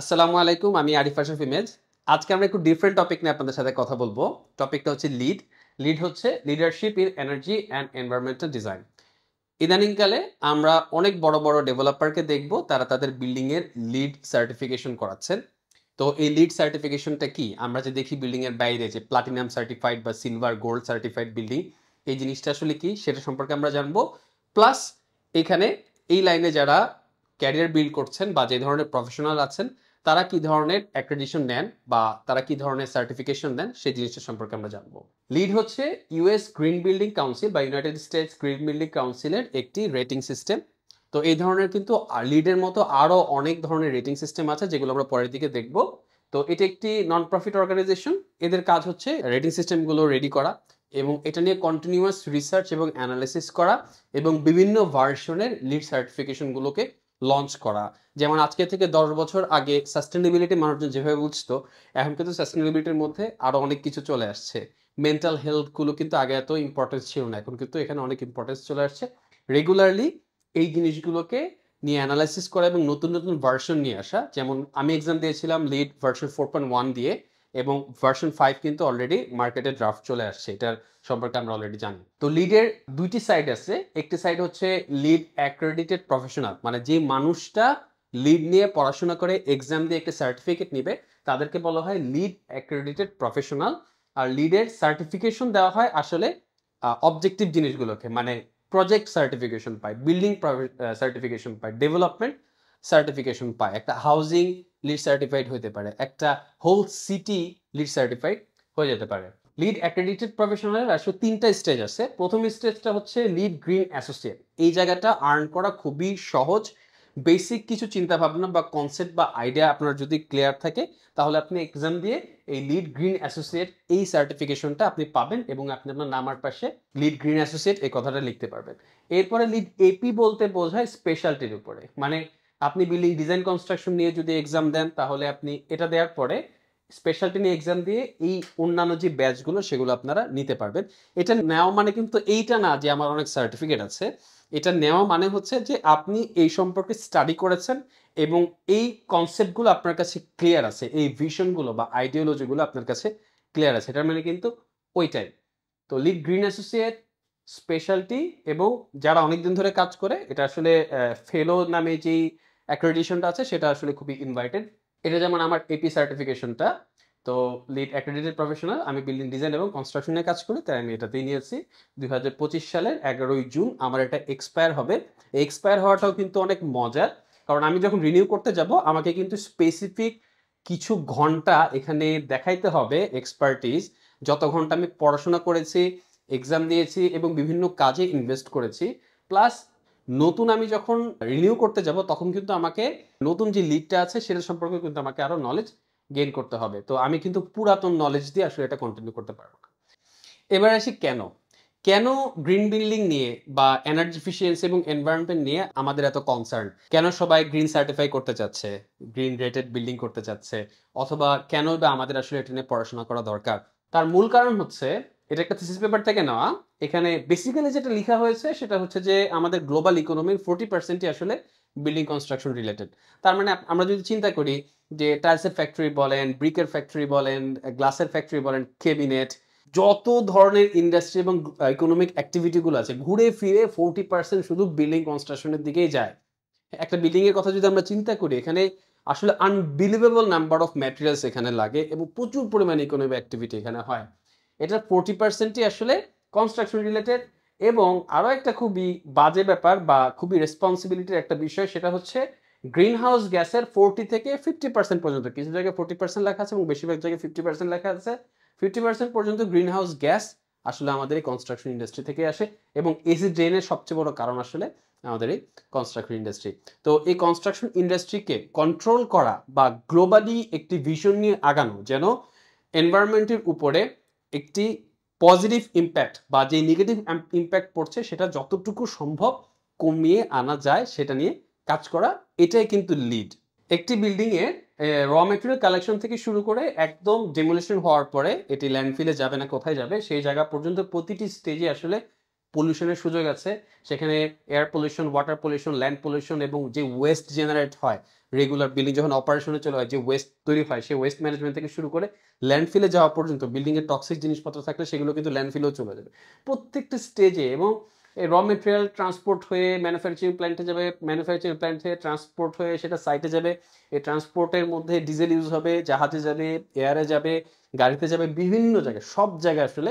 আসসালামু আলাইকুম আমি আরিফ আশরাফ ইমেজ আজকে আমরা একটু ডিফারেন্ট টপিক নিয়ে আপনাদের সাথে কথা বলবো টপিকটা হচ্ছে লিড লিড হচ্ছে leadership in energy and environmental design ইদানিংকালে আমরা অনেক বড় বড় ডেভেলপারকে দেখব তারা তাদের বিল্ডিংয়ের লিড সার্টিফিকেশন করাচ্ছেন তো এই লিড সার্টিফিকেশনটা কি আমরা যে দেখি বিল্ডিংয়ের বাইরে যে প্লাটিনাম সার্টিফাইড বা সিলভার গোল্ড সার্টিফাইড বিল্ডিং এই জিনিসটা আসলে কি সেটা সম্পর্কে আমরা জানবো প্লাস এখানে এই লাইনে যারা ক্যারিয়ার বিল্ড করছেন বা যে ধরনের প্রফেশনাল আছেন তারা কি ধরনের অ্যাক্রেডিশন নেন বা তারা কি ধরনের সার্টিফিকেশন দেন সেই জিনিসটা সম্পর্কে আমরা জানবো লিড হচ্ছে ইউএস গ্রিন বিল্ডিং কাউন্সিল বা ইউনাইটেড স্টেটস গ্রিন বিল্ডিং কাউন্সিলের একটি রেটিং সিস্টেম তো এই ধরনের কিন্তু লিডের মতো আরও অনেক ধরনের রেটিং সিস্টেম আছে যেগুলো আমরা পরের দিকে দেখব তো এটি একটি নন প্রফিট অর্গানাইজেশন এদের কাজ হচ্ছে রেটিং সিস্টেমগুলো রেডি করা এবং এটা নিয়ে কন্টিনিউয়াস রিসার্চ এবং অ্যানালিসিস করা এবং বিভিন্ন ভার্সনের লিড সার্টিফিকেশনগুলোকে লঞ্চ করা যেমন আজকে থেকে দশ বছর আগে সাস্টেনেবিলিটি মানুষজন যেভাবে বুঝতো এখন কিন্তু সাস্টেনেবিলিটির মধ্যে আরও অনেক কিছু চলে আসছে মেন্টাল হেলথগুলো কিন্তু আগে এত ইম্পর্টেন্স ছিল না এখন কিন্তু এখানে অনেক ইম্পর্টেন্স চলে আসছে রেগুলারলি এই জিনিসগুলোকে নিয়ে অ্যানালাইসিস করা এবং নতুন নতুন ভার্সন নিয়ে আসা যেমন আমি এক্সাম দিয়েছিলাম LEED version four point one দিয়ে এবং ভার্সন ফাইভ কিন্তু অলরেডি মার্কেটে ড্রাফট চলে আসছে এটার সম্পর্কে আমরা অলরেডি জানি তো লিডের দুইটি সাইড আছে একটি সাইড হচ্ছে লিড অ্যাক্রেডিটেড প্রফেশনাল মানে যে মানুষটা লিড নিয়ে পড়াশোনা করে এক্সাম দিয়ে একটা সার্টিফিকেট নিবে তাদেরকে বলা হয় লিড অ্যাক্রেডিটেড প্রফেশনাল আর লিডের সার্টিফিকেশন দেওয়া হয় আসলে অবজেক্টিভ জিনিসগুলোকে মানে প্রজেক্ট সার্টিফিকেশন পায় বিল্ডিং সার্টিফিকেশন পায় ডেভেলপমেন্ট সার্টিফিকেশন পায় একটা হাউজিং লিড সার্টিফাইড হতে পারে একটা হোল সিটি লিড সার্টিফাইড হয়ে যেতে পারে লিড অ্যাক্রেডিটেড প্রফেশনাল আসলে তিনটা স্টেজ আছে প্রথম স্টেজটা হচ্ছে লিড গ্রিন অ্যাসোসিয়েট এই জায়গাটা আর্ন করা খুবই সহজ বেসিক কিছু চিন্তা ভাবনা বা কনসেপ্ট বা আইডিয়া আপনার যদি ক্লিয়ার থাকে তাহলে আপনি এক্সাম দিয়ে এই লিড গ্রিন অ্যাসোসিয়েট এই সার্টিফিকেশনটা আপনি পাবেন এবং আপনি আপনার নামার পাশে লিড গ্রিন অ্যাসোসিয়েট এই কথাটা লিখতে পারবেন এরপরে লিড এপি বলতে বোঝায় স্পেশালটির উপরে মানে আপনি বিল্ডিং ডিজাইন কনস্ট্রাকশন নিয়ে যদি এক্সাম দেন তাহলে আপনি এটা দেওয়ার পরে স্পেশালটি নিয়ে এক্সাম দিয়ে এই অন্যান্য যে ব্যাচগুলো সেগুলো আপনারা নিতে পারবেন এটা নেওয়া মানে কিন্তু এইটা না যে আমার অনেক সার্টিফিকেট আছে এটা নেওয়া মানে হচ্ছে যে আপনি এই সম্পর্কে স্টাডি করেছেন এবং এই কনসেপ্টগুলো আপনার কাছে ক্লিয়ার আছে এই ভিশনগুলো বা আইডিওলজিগুলো আপনার কাছে ক্লিয়ার আছে এটার মানে কিন্তু ওইটাই তো লিড গ্রিন অ্যাসোসিয়েট স্পেশালটি এবং যারা অনেকদিন ধরে কাজ করে এটা আসলে ফেলো নামে যেই অ্যাক্রেডিশনটা আছে সেটা আসলে খুবই ইনভাইটেড এটা যেমন আমার এপি সার্টিফিকেশনটা তো লিড অ্যাক্রেডিটেড প্রফেশনাল আমি বিল্ডিং ডিজাইন এবং কনস্ট্রাকশনের কাজ করি তাই আমি এটাতেই নিয়েছি দুই হাজার পঁচিশ সালের এগারোই জুন আমার এটা এক্সপায়ার হবে এক্সপায়ার হওয়াটাও কিন্তু অনেক মজার কারণ আমি যখন রিনিউ করতে যাব আমাকে কিন্তু স্পেসিফিক কিছু ঘন্টা এখানে দেখাইতে হবে এক্সপার্টিস যত ঘন্টা আমি পড়াশোনা করেছি এক্সাম দিয়েছি এবং বিভিন্ন কাজে ইনভেস্ট করেছি প্লাস নতুন আমি যখন রিনিউ করতে যাব তখন কিন্তু আমাকে নতুন যে লিডটা আছে সেটা সম্পর্কে কিন্তু আমাকে আরও নলেজ গেইন করতে হবে তো আমি কিন্তু পুরাতন নলেজ দিয়ে আসলে এটা কন্টিনিউ করতে পারবো না এবার আসি কেন কেন গ্রিন বিল্ডিং নিয়ে বা এনার্জি এফিসিয়েন্সি এবং এনভায়রনমেন্ট নিয়ে আমাদের এত কনসার্ন কেন সবাই গ্রিন সার্টিফাই করতে চাচ্ছে গ্রিন রেটেড বিল্ডিং করতে চাচ্ছে অথবা কেন বা আমাদের আসলে এটা নিয়ে পড়াশোনা করা দরকার তার মূল কারণ হচ্ছে এটা একটা থিসিস পেপার থেকে নেওয়া এখানে বেসিক্যালি যেটা লেখা হয়েছে সেটা হচ্ছে যে আমাদের গ্লোবাল ইকোনমির ফোর্টি পার্সেন্টই আসলে বিল্ডিং কনস্ট্রাকশন রিলেটেড তার মানে আমরা যদি চিন্তা করি যে টাইলসের ফ্যাক্টরি বলেন ব্রিকের ফ্যাক্টরি বলেন গ্লাসের ফ্যাক্টরি বলেন কেবিনেট যত ধরনের ইন্ডাস্ট্রি এবং ইকোনমিক অ্যাক্টিভিটিগুলো আছে ঘুরে ফিরে ফোর্টি পার্সেন্ট শুধু বিল্ডিং কনস্ট্রাকশনের দিকেই যায় একটা বিল্ডিংয়ের কথা যদি আমরা চিন্তা করি এখানে আসলে আনবিলিভেবল নাম্বার অফ ম্যাটেরিয়ালস এখানে লাগে এবং প্রচুর পরিমাণে ইকোনমিক অ্যাক্টিভিটি এখানে হয় এটা ফোরটি পার্সেন্টই আসলে কনস্ট্রাকশন রিলেটেড এবং আরও একটা খুবই বাজে ব্যাপার বা খুবই রেসপন্সিবিলিটির একটা বিষয় সেটা হচ্ছে গ্রিন হাউস গ্যাসের ফোরটি থেকে ফিফটি পার্সেন্ট পর্যন্ত কিছু জায়গায় ফোরটি পার্সেন্ট লেখা আছে এবং বেশিরভাগ জায়গায় ফিফটি পার্সেন্ট লেখা আছে ফিফটি পার্সেন্ট পর্যন্ত গ্রিন হাউস গ্যাস আসলে আমাদের এই কনস্ট্রাকশন ইন্ডাস্ট্রি থেকে আসে এবং এসি ড্রেনের সবচেয়ে বড় কারণ আসলে আমাদের এই কনস্ট্রাকশন ইন্ডাস্ট্রি তো এই কনস্ট্রাকশন ইন্ডাস্ট্রিকে কন্ট্রোল করা বা গ্লোবালি একটি ভিশন নিয়ে আগানো যেন এনভায়রনমেন্টের উপরে একটি পজিটিভ ইম্প্যাক্ট বা যে নেগেটিভ ইম্প্যাক্ট পড়ছে সেটা যতটুকু সম্ভব কমিয়ে আনা যায় সেটা নিয়ে কাজ করা এটাই কিন্তু লিড একটি বিল্ডিংয়ে র মেটেরিয়াল কালেকশন থেকে শুরু করে একদম ডেমোলেশন হওয়ার পরে এটি ল্যান্ডফিলে যাবে না কোথায় যাবে সেই জায়গা পর্যন্ত প্রতিটি স্টেজে আসলে পলিউশনের সুযোগ আছে সেখানে air pollution water pollution land pollution এবং যে ওয়েস্ট জেনারেট হয় রেগুলার বিল্ডিং যখন অপারেশনে চলে হয় যে ওয়েস্ট তৈরি হয় সেই ওয়েস্ট ম্যানেজমেন্ট থেকে শুরু করে ল্যান্ডফিলে যাওয়া পর্যন্ত বিল্ডিংয়ে টক্সিক জিনিসপত্র থাকলে সেগুলো কিন্তু ল্যান্ডফিলেও চলে যাবে প্রত্যেকটা স্টেজে এবং র মেটেরিয়াল ট্রান্সপোর্ট হয়ে ম্যানুফ্যাকচারিং প্ল্যান্টে যাবে ম্যানুফ্যাকচারিং প্ল্যান্ট হয়ে ট্রান্সপোর্ট হয়ে সেটা সাইটে যাবে এই ট্রান্সপোর্টের মধ্যে ডিজেল ইউজ হবে জাহাজে যাবে এয়ারে যাবে গাড়িতে যাবে বিভিন্ন জায়গায় সব জায়গায় আসলে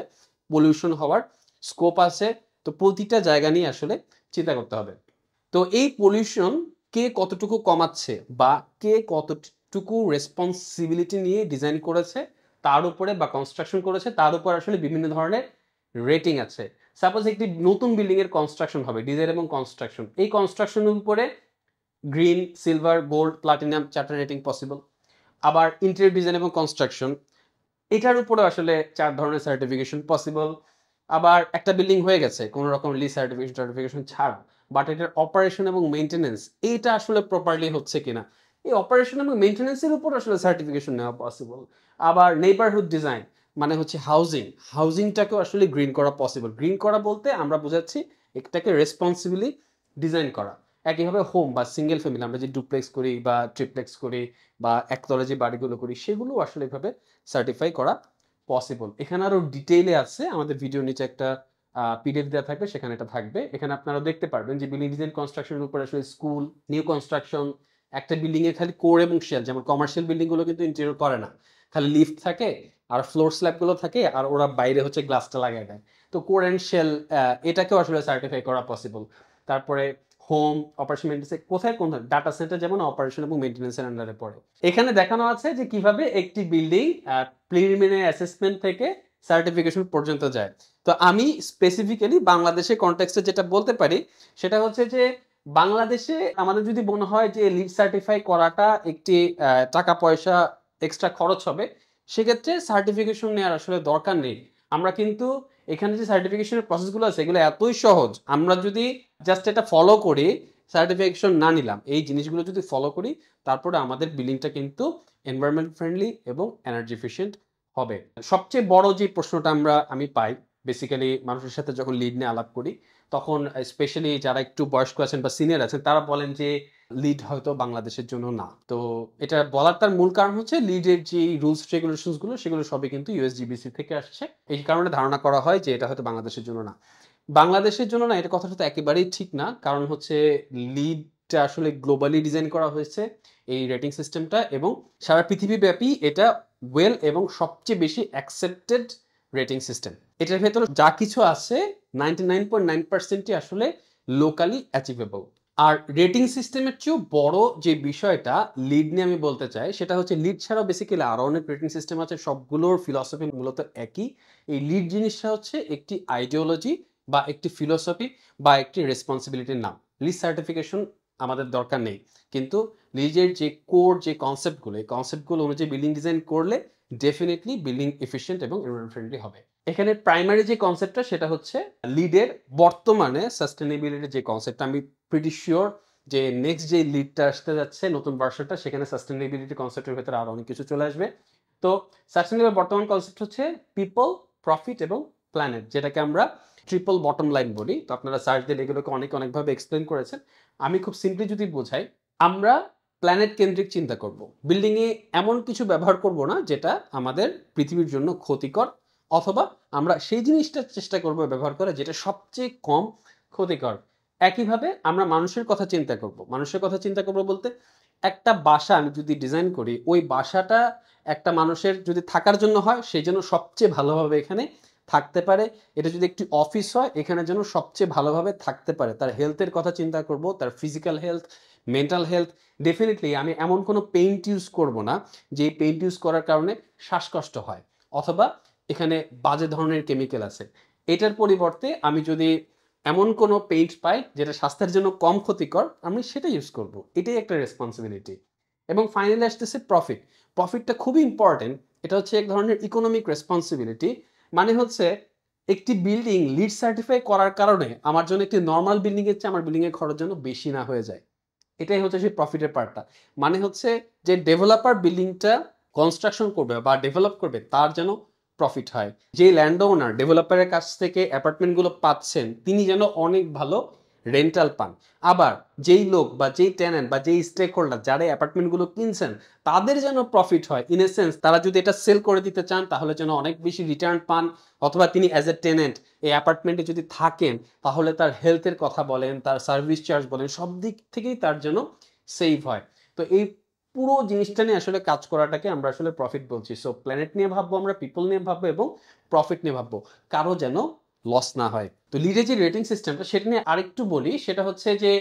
পলিউশন হওয়ার স্কোপ আছে তো প্রতিটা জায়গা নিয়ে আসলে চিন্তা করতে হবে তো এই পলিউশন কে কতটুকু কমাচ্ছে বা কে কতটুকু রেসপন্সিবিলিটি নিয়ে ডিজাইন করেছে তার উপরে বা কনস্ট্রাকশন করেছে তার উপর আসলে বিভিন্ন ধরনের রেটিং আছে সাপোজ একটি নতুন বিল্ডিংয়ের কনস্ট্রাকশন হবে ডিজাইন এবং কনস্ট্রাকশন এই কনস্ট্রাকশনের উপরে গ্রিন সিলভার গোল্ড প্লাটিনাম চারটা রেটিং পসিবল আবার ইন্টেরিয়র ডিজাইন এবং কনস্ট্রাকশন এটার উপরে আসলে চার ধরনের সার্টিফিকেশন পসিবল আবার একটা বিল্ডিং হয়ে গেছে কোনো রকম লিস সার্টিফিকেশন সার্টিফিকেশন ছাড়া বাট এটার অপারেশন এবং মেনটেনেন্স এইটা আসলে প্রপারলি হচ্ছে কিনা এই অপারেশন এবং মেনটেনেন্সের উপর আসলে সার্টিফিকেশন নেওয়া পসিবল আবার নেইবারহুড ডিজাইন মানে হচ্ছে হাউজিং হাউজিংটাকেও আসলে গ্রিন করা পসিবল গ্রিন করা বলতে আমরা বোঝাচ্ছি এটাকে রেসপন্সিবলি ডিজাইন করা একইভাবে হোম বা সিঙ্গেল ফ্যামিলি আমরা যে ডুপ্লেক্স করি বা ট্রিপ্লেক্স করি বা একতলা যে বাড়িগুলো করি সেগুলো আসলে এভাবে সার্টিফাই করা পসিবল এখানে আরও ডিটেইলে আছে আমাদের ভিডিও নিচে একটা পিডিএফ দেওয়া থাকবে সেখানে এটা থাকবে এখানে আপনারা দেখতে পারবেন যে বিল্ডিং ডিজাইন কনস্ট্রাকশনের উপর আসলে স্কুল নিউ কনস্ট্রাকশন একটা বিল্ডিং এর খালি কোর এবং শেল যেমন কমার্শিয়াল বিল্ডিং গুলো কিন্তু ইন্টেরিয়র করে না খালি লিফট থাকে আর ফ্লোর স্ল্যাব গুলো থাকে আর ওরা বাইরে হচ্ছে গ্লাসটা লাগিয়ে দেয় তো কোর অ্যান্ড শেল এটাকেও আসলে সার্টিফাই করা পসিবল তারপরে হোম অপারেশন মেনটেন্স কোথায় কোন ডাটা সেন্টার যেমন অপারেশন এবং মেনটেন্সের আন্ডারে পড়ে এখানে দেখানো আছে যে কিভাবে একটি বিল্ডিং প্রিলিমিনারি অ্যাসেসমেন্ট থেকে সার্টিফিকেশন পর্যন্ত যায় তো আমি স্পেসিফিক্যালি বাংলাদেশের কন্টেক্সটে যেটা বলতে পারি সেটা হচ্ছে যে বাংলাদেশে আমাদের যদি মনে হয় যে লিড সার্টিফাই করাটা একটি টাকা পয়সা এক্সট্রা খরচ হবে সেক্ষেত্রে সার্টিফিকেশন নেওয়ার আসলে দরকার নেই আমরা কিন্তু এখানে যে সার্টিফিকেশনের প্রসেসগুলো আছে এগুলো এতই সহজ আমরা যদি জাস্ট এটা ফলো করি সার্টিফিকেশন না নিলাম এই জিনিসগুলো যদি ফলো করি তারপরে আমাদের বিলিংটা কিন্তু এনভায়রনমেন্ট ফ্রেন্ডলি এবং এনার্জি এফিসিয়েন্ট হবে সবচেয়ে বড় যে প্রশ্নটা আমরা আমি পাই বেসিক্যালি মানুষের সাথে যখন লিড নিয়ে আলাপ করি তখন স্পেশালি যারা একটু বয়স্ক আছেন বা সিনিয়র আছেন তারা বলেন যে লিড হয়তো বাংলাদেশের জন্য না তো এটা বলার তার মূল কারণ হচ্ছে লিডের যে রুলস রেগুলেশনস গুলো সেগুলো সবই কিন্তু ইউএসজিবিসি থেকে আসছে এই কারণে ধারণা করা হয় যে এটা হয়তো বাংলাদেশের জন্য না বাংলাদেশের জন্য না এটা কথাটা তো একেবারেই ঠিক না কারণ হচ্ছে লিডটা আসলে গ্লোবালি ডিজাইন করা হয়েছে এই রেটিং সিস্টেমটা এবং সারা পৃথিবীব্যাপী এটা ওয়েল এবং সবচেয়ে বেশি অ্যাকসেপ্টেড রেটিং সিস্টেম এটার ভেতরে যা কিছু আছে নাইনটি নাইন পয়েন্ট নাইন পার্সেন্টই আসলে লোকালি অ্যাচিভেবল আর রেটিং সিস্টেমের চেয়েও বড় যে বিষয়টা লিড নিয়ে আমি বলতে চাই সেটা হচ্ছে লিড ছাড়াও বেসিক্যালি আরও অনেক রেটিং সিস্টেম আছে সবগুলোর ফিলসফি মূলত একই এই লিড জিনিসটা হচ্ছে একটি আইডিওলজি বা একটি ফিলসফি বা একটি রেসপন্সিবিলিটির নাম লিড সার্টিফিকেশন আমাদের দরকার নেই কিন্তু লিজের যে কোর যে কনসেপ্টগুলো এই কনসেপ্টগুলো অনুযায়ী বিল্ডিং ডিজাইন করলে ডেফিনেটলি বিল্ডিং এফিসিয়েন্ট এবং ফ্রেন্ডলি হবে এখানে প্রাইমারি যে কনসেপ্টটা সেটা হচ্ছে লিডের বর্তমানে সাস্টেনেবিলিটির যে কনসেপ্টটা আমি প্রিটি শিওর যে নেক্সট যে লিডটা আসতে যাচ্ছে নতুন ভার্সনটা সেখানে সাস্টেনেবিলিটি কনসেপ্টের ভেতরে আরও অনেক কিছু চলে আসবে তো সাস্টেনেবল বর্তমান কনসেপ্ট হচ্ছে পিপল প্রফিট এবং প্ল্যানেট যেটাকে আমরা ট্রিপল বটম লাইন বলি তো আপনারা সার্চ দিলে এগুলোকে অনেক অনেকভাবে এক্সপ্লেন করেছেন আমি খুব সিম্পলি যদি বোঝাই আমরা প্ল্যানেট কেন্দ্রিক চিন্তা করব। বিল্ডিংয়ে এমন কিছু ব্যবহার করব না যেটা আমাদের পৃথিবীর জন্য ক্ষতিকর অথবা আমরা সেই জিনিসটার চেষ্টা করব ব্যবহার করা যেটা সবচেয়ে কম ক্ষতিকর একইভাবে আমরা মানুষের কথা চিন্তা করব মানুষের কথা চিন্তা করব বলতে একটা বাসা আমি যদি ডিজাইন করি ওই বাসাটা একটা মানুষের যদি থাকার জন্য হয় সেই জন্য সবচেয়ে ভালোভাবে এখানে থাকতে পারে এটা যদি একটি অফিস হয় এখানে যেন সবচেয়ে ভালোভাবে থাকতে পারে তার হেলথের কথা চিন্তা করব তার physical health mental health definitely আমি এমন কোনো পেইন্ট ইউজ করব না যে পেইন্ট ইউজ করার কারণে শ্বাসকষ্ট হয় অথবা এখানে বাজে ধরনের কেমিক্যাল আছে এটার পরিবর্তে আমি যদি এমন কোনো পেইড পাই যেটা স্বাস্থ্যের জন্য কম ক্ষতিকর আমি সেটা ইউজ করব এটাই একটা রেসপন্সিবিলিটি এবং ফাইনালি আসতেছে প্রফিট প্রফিটটা খুবই ইম্পর্টেন্ট এটা হচ্ছে এক ধরনের ইকোনমিক রেসপন্সিবিলিটি মানে হচ্ছে একটি বিল্ডিং লিড সার্টিফাই করার কারণে আমার জন্য একটি নর্মাল বিল্ডিংয়ের চেয়ে আমার বিল্ডিংয়ের খরচ যেন বেশি না হয়ে যায় এটাই হচ্ছে সেই প্রফিটের পার্টটা মানে হচ্ছে যে ডেভেলপার বিল্ডিংটা কনস্ট্রাকশন করবে বা ডেভেলপ করবে তার যেন প্রফিট হয় যে ল্যান্ড ওনার ডেভেলপারের কাছ থেকে অ্যাপার্টমেন্টগুলো পাচ্ছেন তিনি যেন অনেক ভালো রেন্টাল পান আবার যেই লোক বা যেই টেনেন্ট বা যেই স্টেক হোল্ডার যারা অ্যাপার্টমেন্টগুলো কিনছেন তাদের যেন প্রফিট হয় ইন এ সেন্স তারা যদি এটা সেল করে দিতে চান তাহলে যেন অনেক বেশি রিটার্ন পান অথবা তিনি অ্যাজ এ টেনেন্ট এই অ্যাপার্টমেন্টে যদি থাকেন তাহলে তার হেলথের কথা বলেন তার সার্ভিস চার্জ বলেন সব দিক থেকেই তার যেন সেভ হয় তো এই পুরো জিনিসটা নিয়ে আসলে কাজ করাটাকে আমরা আসলে প্রফিট বলছি সো প্ল্যানেট নিয়ে ভাববো আমরা পিপল নিয়ে ভাববো এবং প্রফিট নিয়ে ভাববো কারো যেন লস না হয় তো লিডের যে রেটিং সিস্টেমটা সেটা নিয়ে আরেকটু বলি সেটা হচ্ছে যে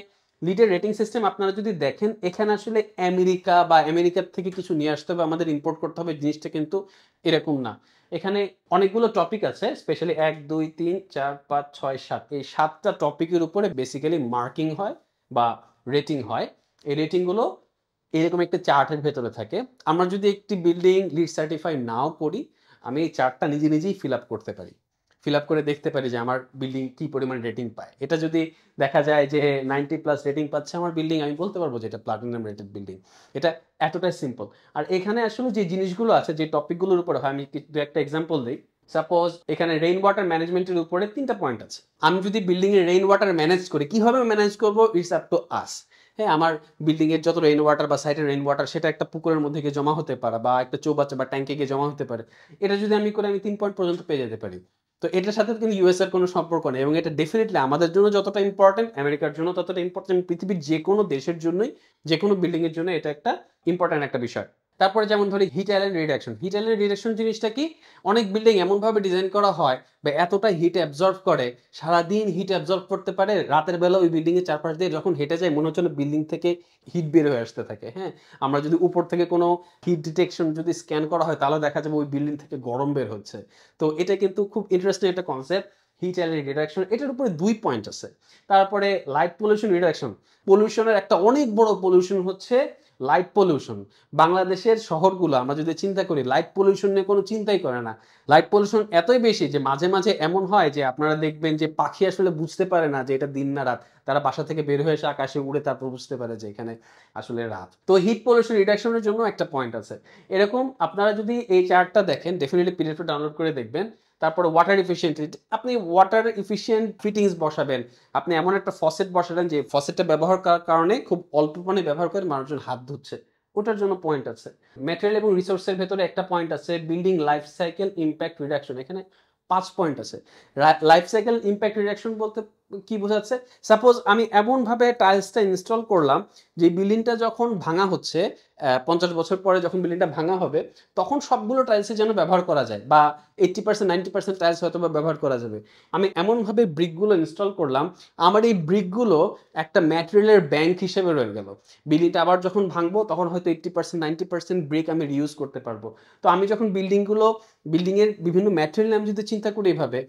লিডের রেটিং সিস্টেম আপনারা যদি দেখেন এখানে আসলে আমেরিকা বা আমেরিকার থেকে কিছু নিয়ে আসতে হবে আমাদের ইম্পোর্ট করতে হবে জিনিসটা কিন্তু এরকম না এখানে অনেকগুলো টপিক আছে স্পেশালি এক দুই তিন চার পাঁচ ছয় সাত এই সাতটা টপিকের উপরে বেসিক্যালি মার্কিং হয় বা রেটিং হয় এই রেটিংগুলো এরকম একটা চার্টের ভেতরে থাকে আমরা যদি একটি বিল্ডিং লিড সার্টিফাই নাও করি আমি এই চার্টটা নিজে নিজেই ফিল আপ করতে পারি ফিল আপ করে দেখতে পারি যে আমার বিল্ডিং কি পরিমাণ রেটিং পায় এটা যদি দেখা যায় যে নাইনটি প্লাস রেটিং পাচ্ছে আমার বিল্ডিং আমি বলতে পারবো যে এটা প্লাটিনাম রেটেড বিল্ডিং এটা এতটাই সিম্পল আর এখানে আসলে যে জিনিসগুলো আছে যে টপিকগুলোর উপর হয় আমি দু একটা এক্সাম্পল দিই সাপোজ এখানে রেইন ওয়াটার ম্যানেজমেন্টের উপরে তিনটা পয়েন্ট আছে আমি যদি বিল্ডিংয়ে রেইন ওয়াটার ম্যানেজ করি কীভাবে ম্যানেজ করবো ইটস আপ টু আস হ্যাঁ আমার বিল্ডিংয়ের যত রেইন ওয়াটার বা সাইটের রেইন ওয়াটার সেটা একটা পুকুরের মধ্যে গিয়ে জমা হতে পারে বা একটা চৌবাচ্চা বা ট্যাঙ্কে গিয়ে জমা হতে পারে এটা যদি আমি করে আমি তিন পয়েন্ট পর্যন্ত পেয়ে যেতে পারি তো এটার সাথে কিন্তু ইউএসএর কোনো সম্পর্ক নেই এবং এটা ডেফিনেটলি আমাদের জন্য যতটা ইম্পর্টেন্ট আমেরিকার জন্য ততটা ইম্পর্টেন্ট পৃথিবীর যে কোনো দেশের জন্যই যে কোনো বিল্ডিংয়ের জন্য এটা একটা ইম্পর্টেন্ট একটা বিষয় তারপরে যেমন ধরি heat island reduction heat island reduction জিনিসটা কি অনেক বিল্ডিং এমনভাবে ডিজাইন করা হয় বা এতটা হিট অ্যাবজর্ব করে সারাদিন হিট অ্যাবজর্ব করতে পারে রাতের বেলা ওই বিল্ডিংয়ের চারপাশ দিয়ে যখন হেঁটে যায় মনে হচ্ছে বিল্ডিং থেকে হিট বের হয়ে আসতে থাকে হ্যাঁ আমরা যদি উপর থেকে কোনো হিট ডিটেকশন যদি স্ক্যান করা হয় তাহলে দেখা যাবে ওই বিল্ডিং থেকে গরম বের হচ্ছে তো এটা কিন্তু খুব ইন্টারেস্টিং একটা কনসেপ্ট হিট অ্যালার্জি রিডাকশন এটার উপরে দুই পয়েন্ট আছে তারপরে লাইট পলিউশন রিডাকশন পলিউশনের একটা অনেক বড় পলিউশন হচ্ছে লাইট পলিউশন বাংলাদেশের শহরগুলো আমরা যদি চিন্তা করি লাইট পলিউশন নিয়ে কোনো চিন্তাই করে না লাইট পলিউশন এতই বেশি যে মাঝে মাঝে এমন হয় যে আপনারা দেখবেন যে পাখি আসলে বুঝতে পারে না যে এটা দিন না রাত তারা বাসা থেকে বের হয়ে এসে আকাশে উড়ে তারপর বুঝতে পারে যে এখানে আসলে রাত তো হিট পলিউশন রিডাকশনের জন্য একটা পয়েন্ট আছে এরকম আপনারা যদি এই চার্টটা দেখেন ডেফিনেটলি পিডিএফটা ডাউনলোড করে দেখবেন তারপর ওয়াটার ইফিসিয়েন্ট আপনি ওয়াটার ইফিসিয়েন্ট ফিটিংস বসাবেন আপনি এমন একটা ফসেট বসাবেন যে ফসেটটা ব্যবহার করার কারণে খুব অল্প পানি ব্যবহার করে মানুষজন হাত ধুচ্ছে ওটার জন্য পয়েন্ট আছে ম্যাটেরিয়াল এবং রিসোর্সের ভেতরে একটা পয়েন্ট আছে building life cycle impact reduction এখানে পাঁচ পয়েন্ট আছে লাইফ সাইকেল ইম্প্যাক্ট রিডাকশন বলতে কি বোঝাচ্ছে সাপোজ আমি এমনভাবে টাইলসটা ইনস্টল করলাম যে বিল্ডিংটা যখন ভাঙা হচ্ছে পঞ্চাশ বছর পরে যখন বিল্ডিংটা ভাঙা হবে তখন সবগুলো টাইলসই যেন ব্যবহার করা যায় বা eighty percent ninety percent tiles হয়তো বা ব্যবহার করা যাবে আমি এমনভাবে ব্রিকগুলো ইনস্টল করলাম আমার এই ব্রিকগুলো একটা ম্যাটেরিয়ালের ব্যাংক হিসেবে রয়ে গেল বিল্ডিংটা আবার যখন ভাঙবো তখন হয়তো eighty percent ninety percent brick আমি রিউজ করতে পারবো তো আমি যখন বিল্ডিংগুলো বিল্ডিংয়ের বিভিন্ন ম্যাটেরিয়াল আমি যদি চিন্তা করি এভাবে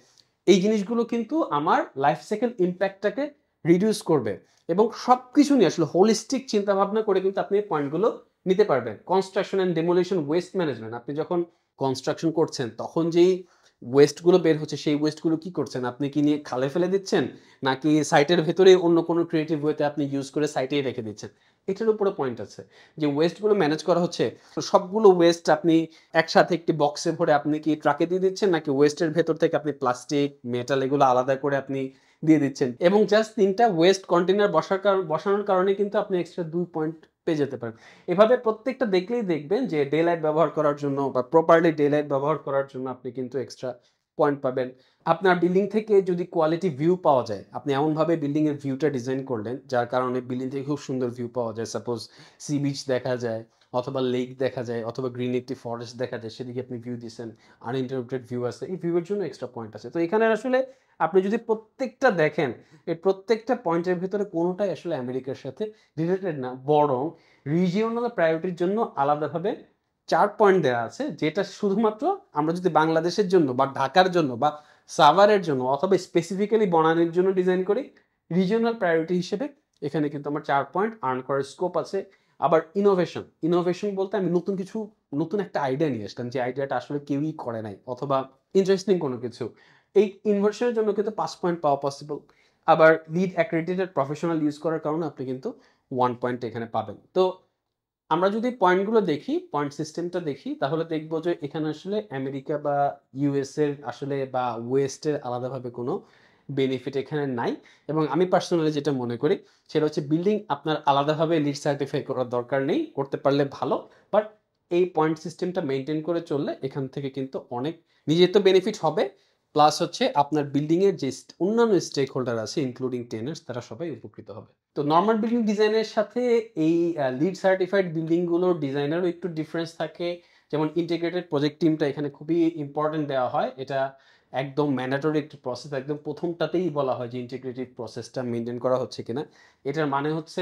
এই জিনিসগুলো কিন্তু আমার লাইফ সাইকেল ইম্প্যাক্টটাকে রিডিউস করবে এবং সব কিছু নিয়ে আসলে হোলিস্টিক চিন্তাভাবনা করে কিন্তু আপনি পয়েন্টগুলো নিতে পারবেন construction and demolition waste management আপনি যখন কনস্ট্রাকশন করছেন তখন যেই ওয়েস্টগুলো বের হচ্ছে সেই ওয়েস্টগুলো কি করছেন আপনি কি নিয়ে খালে ফেলে দিচ্ছেন নাকি সাইটের ভেতরে অন্য কোনো ক্রিয়েটিভ ওয়েতে আপনি ইউজ করে সাইটেই রেখে দিচ্ছেন এটার উপরে পয়েন্ট আছে যে ওয়েস্টগুলো ম্যানেজ করা হচ্ছে সবগুলো ওয়েস্ট আপনি একসাথে একটি বক্সে ভরে আপনি কি ট্রাকে দিয়ে দিচ্ছেন নাকি ওয়েস্টের ভেতর থেকে আপনি প্লাস্টিক মেটাল এগুলো আলাদা করে আপনি দিয়ে দিচ্ছেন এবং জাস্ট তিনটা ওয়েস্ট কন্টেনার বসার বসানোর কারণে কিন্তু আপনি এক্সট্রা দুই পয়েন্ট পেয়ে যেতে পারেন এভাবে প্রত্যেকটা দেখলেই দেখবেন যে ডে লাইট ব্যবহার করার জন্য বা প্রপারলি ডে লাইট ব্যবহার করার জন্য আপনি কিন্তু এক্সট্রা পয়েন্ট পাবেন আপনার বিল্ডিং থেকে যদি কোয়ালিটি ভিউ পাওয়া যায় আপনি এমনভাবে বিল্ডিংয়ের ভিউটা ডিজাইন করলেন যার কারণে বিল্ডিং থেকে খুব সুন্দর ভিউ পাওয়া যায় সাপোজ সি বিচ দেখা যায় অথবা লেক দেখা যায় অথবা গ্রিন একটি ফরেস্ট দেখা যায় সেদিকে আপনি ভিউ দিয়েছেন আনইন্টারপ্টেড ভিউ আছে এই ভিউয়ের জন্য এক্সট্রা পয়েন্ট আছে তো এখানে আসলে আপনি যদি প্রত্যেকটা দেখেন এই প্রত্যেকটা পয়েন্টের ভিতরে কোনোটাই আসলে আমেরিকার সাথে রিলেটেড না বরং রিজিওনাল প্রায়োরিটির জন্য আলাদাভাবে চার পয়েন্ট দেওয়া আছে যেটা শুধুমাত্র আমরা যদি বাংলাদেশের জন্য বা ঢাকার জন্য বা সাভারের জন্য অথবা স্পেসিফিক্যালি বনানের জন্য ডিজাইন করি রিজিওনাল প্রায়োরিটি হিসেবে এখানে কিন্তু আমার চার পয়েন্ট আর্ন করার স্কোপ আছে আবার ইনোভেশন ইনোভেশন বলতে আমি নতুন কিছু নতুন একটা আইডিয়া নিয়ে আসতাম যে আইডিয়াটা আসলে কেউই করে নাই অথবা ইন্টারেস্টিং কোনো কিছু এই ইনভার্সনের জন্য কিন্তু পাঁচ পয়েন্ট পাওয়া পসিবল আবার লিড অ্যাক্রেডিটেড প্রফেশনাল ইউজ করার কারণে আপনি কিন্তু ওয়ান পয়েন্ট এখানে পাবেন তো আমরা যদি পয়েন্টগুলো দেখি পয়েন্ট সিস্টেমটা দেখি তাহলে দেখবো যে এখানে আসলে আমেরিকা বা ইউএসএর আসলে বা ওয়েস্টের আলাদাভাবে কোনো বেনিফিট এখানে নাই এবং আমি পার্সোনালি যেটা মনে করি সেটা হচ্ছে বিল্ডিং আপনার আলাদাভাবে লিড সার্টিফাই করার দরকার নেই করতে পারলে ভালো বাট এই পয়েন্ট সিস্টেমটা মেনটেন করে চললে এখান থেকে কিন্তু অনেক নিজের তো বেনিফিট হবে প্লাস হচ্ছে আপনার বিল্ডিংয়ের যে অন্যান্য স্টেক হোল্ডার আছে ইনক্লুডিং টেনার্স তারা সবাই উপকৃত হবে তো নর্মাল বিল্ডিং ডিজাইনের সাথে এই লিড সার্টিফাইড বিল্ডিংগুলোর ডিজাইনেরও একটু ডিফারেন্স থাকে যেমন ইন্টিগ্রেটেড প্রজেক্ট টিমটা এখানে খুবই ইম্পর্টেন্ট দেওয়া হয় এটা একদম ম্যান্ডেটরি একটি প্রসেস একদম প্রথমটাতেই বলা হয় যে ইন্টিগ্রেটেড প্রসেসটা মেনটেন করা হচ্ছে কিনা এটার মানে হচ্ছে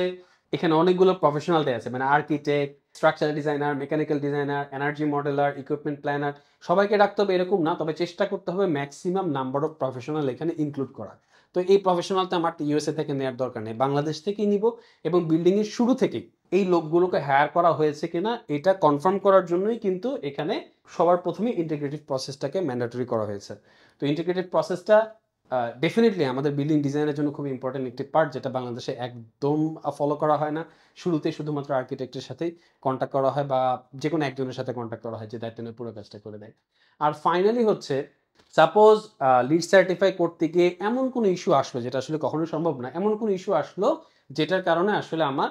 এখানে অনেকগুলো প্রফেশনাল দে আছে মানে architect structure designer mechanical designer energy modeller equipment planner সবাইকে রাখতে হবে এরকম না তবে চেষ্টা করতে হবে ম্যাক্সিমাম নাম্বার অফ প্রফেশনাল এখানে ইনক্লুড করা তো এই প্রফেশনালটা আমার ইউএসএ থেকে নেওয়ার দরকার নেই বাংলাদেশ থেকেই নিব এবং বিল্ডিংয়ের শুরু থেকেই এই লোকগুলোকে হায়ার করা হয়েছে কিনা এটা কনফার্ম করার জন্যই কিন্তু এখানে সবার প্রথমে ইন্টিগ্রেটিভ প্রসেসটাকে ম্যান্ডেটরি করা হয়েছে তো ইন্টিগ্রেটিভ প্রসেসটা ডেফিনেটলি আমাদের বিল্ডিং ডিজাইনের জন্য খুব ইম্পর্টেন্ট একটি পার্ট যেটা বাংলাদেশে একদম ফলো করা হয় না শুরুতে শুধুমাত্র আর্কিটেক্টের সাথেই কন্ট্যাক্ট করা হয় বা যে কোনো একজনের সাথে কন্ট্যাক্ট করা হয় যে দায়িত্ব নিয়ে পুরো কাজটা করে দেয় আর ফাইনালি হচ্ছে সাপোজ লিড সার্টিফাই করতে গিয়ে এমন কোনো ইস্যু আসলো যেটা আসলে কখনোই সম্ভব না এমন কোনো ইস্যু আসলো যেটার কারণে আসলে আমার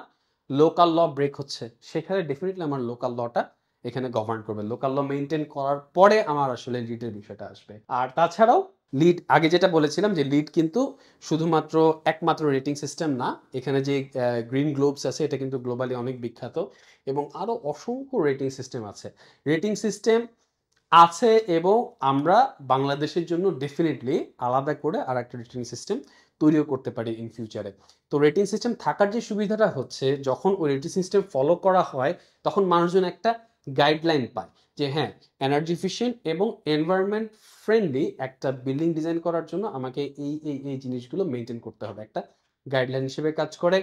লোকাল ল ব্রেক হচ্ছে সেখানে ডেফিনেটলি আমার লোকাল লটা এখানে গভর্ন করবে লোকাল ল মেনটেন করার পরে আমার আসলে লিডের বিষয়টা আসবে আর তাছাড়াও লিড আগে যেটা বলেছিলাম যে লিড কিন্তু শুধুমাত্র একমাত্র রেটিং সিস্টেম না এখানে যে গ্রিন গ্লোবস আছে এটা কিন্তু গ্লোবালি অনেক বিখ্যাত এবং আরও অসংখ্য রেটিং সিস্টেম আছে রেটিং সিস্টেম আছে এবং আমরা বাংলাদেশের জন্য ডেফিনেটলি আলাদা করে আর একটা রেটিং সিস্টেম তৈরিও করতে পারি ইন ফিউচারে তো রেটিং সিস্টেম থাকার যে সুবিধাটা হচ্ছে যখন ওই রেটিং সিস্টেম ফলো করা হয় তখন মানুষজন একটা গাইডলাইন পায় যে হ্যাঁ এনার্জি এফিসিয়েন্ট এবং এনভায়রনমেন্ট ফ্রেন্ডলি একটা বিল্ডিং ডিজাইন করার জন্য আমাকে এই এই এই জিনিসগুলো মেনটেন করতে হবে একটা গাইডলাইন হিসেবে কাজ করে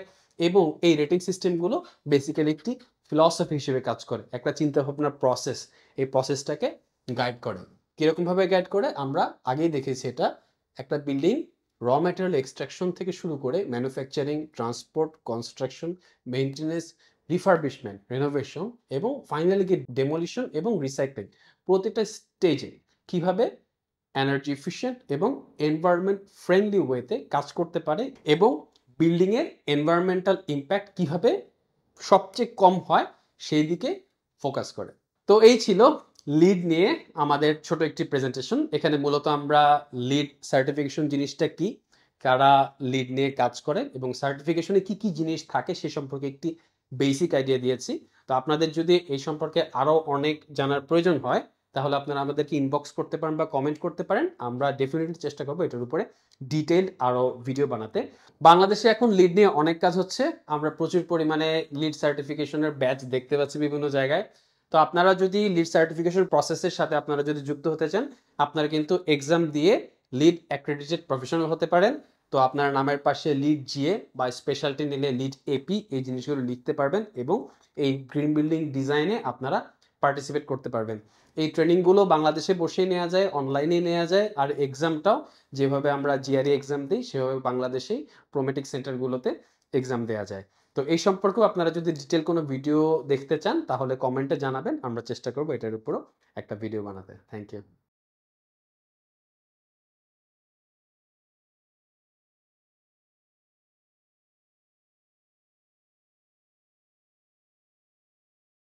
এবং এই রেটিং সিস্টেমগুলো বেসিক্যালি একটি ফিলসফি হিসেবে কাজ করে একটা চিন্তাভাবনার প্রসেস এই প্রসেসটাকে গাইড করে কীরকমভাবে গাইড করে আমরা আগেই দেখেছি এটা একটা বিল্ডিং র ম্যাটেরিয়াল এক্সট্রাকশন থেকে শুরু করে manufacturing transport construction maintenance refurbishment renovation এবং ফাইনালি গিয়ে ডেমোলিশন এবং রিসাইক্লিং প্রতিটা স্টেজে কিভাবে এনার্জি এফিশিয়েন্ট এবং এনভায়রনমেন্ট ফ্রেন্ডলি ওয়েতে কাজ করতে পারে এবং বিল্ডিংয়ের এনভায়রনমেন্টাল ইম্প্যাক্ট কিভাবে সবচেয়ে কম হয় সেই দিকে ফোকাস করে তো এই ছিল লিড নিয়ে আমাদের ছোট একটি প্রেজেন্টেশন এখানে মূলত আমরা লিড সার্টিফিকেশন জিনিসটা কি কারা লিড নিয়ে কাজ করে এবং সার্টিফিকেশনে কি কি জিনিস থাকে সে সম্পর্কে একটি বেসিক আইডিয়া দিয়েছি তো আপনাদের যদি এই সম্পর্কে আরও অনেক জানার প্রয়োজন হয় তাহলে আপনারা আমাদেরকে ইনবক্স করতে পারেন বা কমেন্ট করতে পারেন আমরা ডেফিনেটলি চেষ্টা করবো এটার উপরে ডিটেইলড আরও ভিডিও বানাতে বাংলাদেশে এখন লিড নিয়ে অনেক কাজ হচ্ছে আমরা প্রচুর পরিমাণে লিড সার্টিফিকেশনের ব্যাচ দেখতে পাচ্ছি বিভিন্ন জায়গায় তো আপনারা যদি লিড সার্টিফিকেশন প্রসেসের সাথে আপনারা যদি যুক্ত হতে চান আপনারা কিন্তু এক্সাম দিয়ে লিড অ্যাক্রেডিটেড প্রফেশনাল হতে পারেন তো আপনার নামের পাশে লিড জিএ বা স্পেশালটি নিলে লিড এপি এই জিনিসগুলো লিখতে পারবেন এবং এই গ্রিন বিল্ডিং ডিজাইনে আপনারা পার্টিসিপেট করতে পারবেন এই ট্রেনিংগুলো বাংলাদেশে বসেই নেওয়া যায় অনলাইনে নেওয়া যায় আর এক্সামটাও যেভাবে আমরা জিআরই এক্সাম দিই সেভাবে বাংলাদেশেই প্রোমেটিক সেন্টারগুলোতে এক্সাম দেওয়া যায় তো এই সম্পর্কেও আপনারা যদি ডিটেল কোনো ভিডিও দেখতে চান তাহলে কমেন্টে জানাবেন আমরা চেষ্টা করবো এটার উপরও একটা ভিডিও বানাতে থ্যাংক ইউ